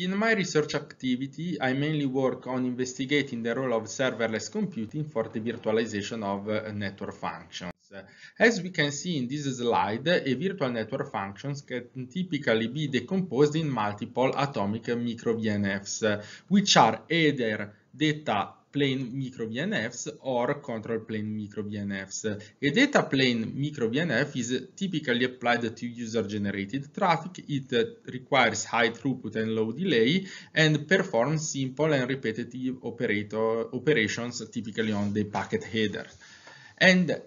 In my research activity, I mainly work on investigating the role of serverless computing for the virtualization of uh, network functions. As we can see in this slide, a virtual network function can typically be decomposed in multiple atomic micro VNFs, which are either data plane microBNFs or control plane microBNFs. A data plane microBNF is typically applied to user-generated traffic. It requires high throughput and low delay and performs simple and repetitive operator operations typically on the packet header. And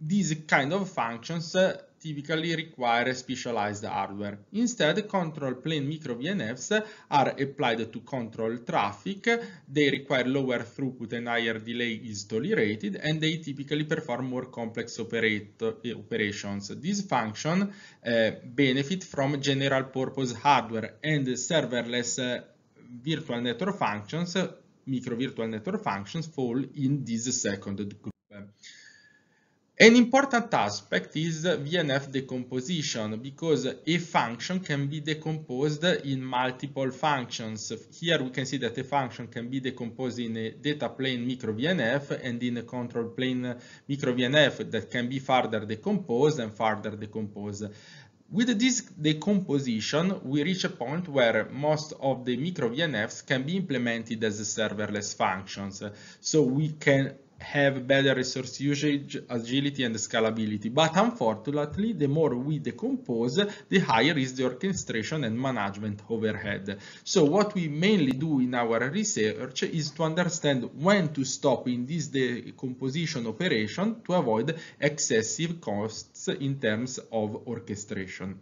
these kind of functions typically require specialized hardware. Instead, control plane micro VNFs are applied to control traffic, they require lower throughput and higher delay is tolerated, and they typically perform more complex operations. These functions uh, benefit from general purpose hardware and serverless uh, virtual network functions, micro virtual network functions fall in this second group. An important aspect is VNF decomposition because a function can be decomposed in multiple functions. Here we can see that a function can be decomposed in a data plane micro VNF and in a control plane micro VNF that can be further decomposed and further decomposed. With this decomposition, we reach a point where most of the micro VNFs can be implemented as serverless functions. So we can have better resource usage, agility and scalability, but unfortunately the more we decompose, the higher is the orchestration and management overhead. So what we mainly do in our research is to understand when to stop in this decomposition operation to avoid excessive costs in terms of orchestration.